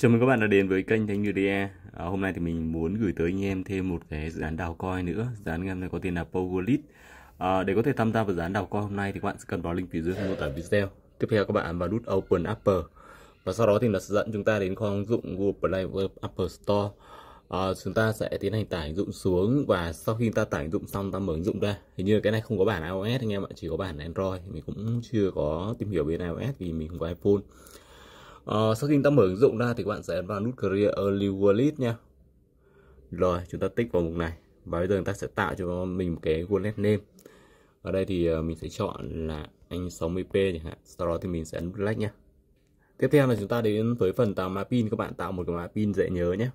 Chào mừng các bạn đã đến với kênh thanh Media. À, hôm nay thì mình muốn gửi tới anh em thêm một cái dự án đào coin nữa. Dự án em này có tên là Pogolit. À, để có thể tham gia vào dự án đào coin hôm nay thì các bạn sẽ cần vào link phía dưới mô tả video. Tiếp theo các bạn vào nút Open Apple và sau đó thì nó sẽ dẫn chúng ta đến kho ứng dụng Google Play và Apple Store. À, chúng ta sẽ tiến hành tải ứng dụng xuống và sau khi ta tải ứng dụng xong ta mở ứng dụng ra hình như cái này không có bản iOS anh em ạ chỉ có bản Android mình cũng chưa có tìm hiểu bên iOS vì mình không có iPhone Ờ, sau khi chúng ta mở ứng dụng ra thì các bạn sẽ ấn vào nút Create a New Wallet nha. Rồi, chúng ta tích vào mục này. Và bây giờ chúng ta sẽ tạo cho mình một cái wallet name. Ở đây thì ờ, mình sẽ chọn là anh 60p chẳng hạn. Sau đó thì mình sẽ ấn nút like nha. Tiếp theo là chúng ta đến với phần tạo mã pin. Các bạn tạo một cái mã pin dễ nhớ nhé.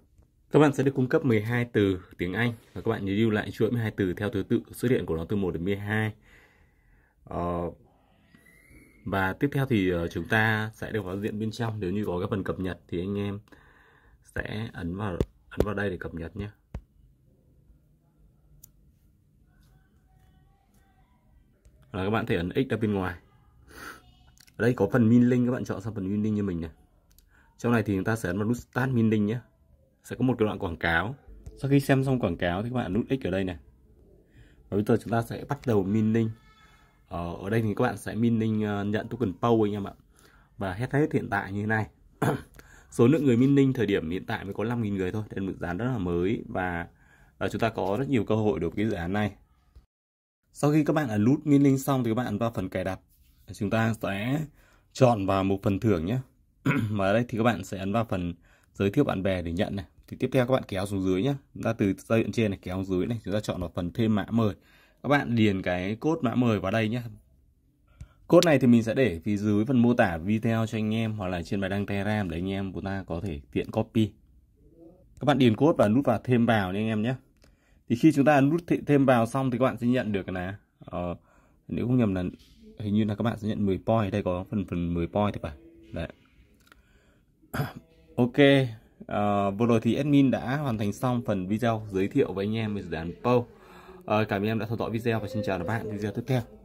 Các bạn sẽ được cung cấp 12 từ tiếng Anh và các bạn nhớ lưu lại chuỗi 12 từ theo thứ tự xuất hiện của nó từ 1 đến 12 và tiếp theo thì ờ, chúng ta sẽ được vào diện bên trong nếu như có cái phần cập nhật thì anh em sẽ ấn vào ấn vào đây để cập nhật nhé là các bạn thể ấn x ra bên ngoài ở đây có phần min link các bạn chọn sang phần min link như mình này trong này thì chúng ta sẽ ấn vào nút start min link nhé sẽ có một cái đoạn quảng cáo sau khi xem xong quảng cáo thì các bạn ấn nút x ở đây này và bây giờ chúng ta sẽ bắt đầu min link ờ, ở đây thì các bạn sẽ mining ờ, nhận token POW anh em ạ và hết hết hiện tại như thế này số lượng người mining thời điểm hiện tại mới có 5.000 người thôi nên dự án rất là mới và uh, chúng ta có rất nhiều cơ hội được cái dự án này sau khi các bạn ấn à, nút mining xong thì các bạn vào phần cài đặt chúng ta sẽ chọn vào một phần thưởng nhé mà đây thì các bạn sẽ ấn vào phần giới thiệu bạn bè để nhận này thì tiếp theo các bạn kéo xuống dưới nhé chúng ta từ giai đoạn trên này kéo xuống dưới này chúng ta chọn vào phần thêm mã mời các bạn điền cái cốt mã mời vào đây nhé cốt này thì mình sẽ để phía dưới phần mô tả video cho anh em hoặc là trên bài đăng telegram để anh em chúng ta có thể tiện copy các bạn điền cốt và nút vào thêm vào nha anh em nhé thì khi chúng ta nút thêm vào xong thì các bạn sẽ nhận được là uh, ờ, nếu không nhầm là hình như là các bạn sẽ nhận 10 point đây có phần phần 10 point thì phải đấy ok uh, vừa rồi thì admin đã hoàn thành xong phần video giới thiệu với anh em về dự án PO Ờ, cảm ơn em đã theo dõi video và xin chào các bạn video tiếp theo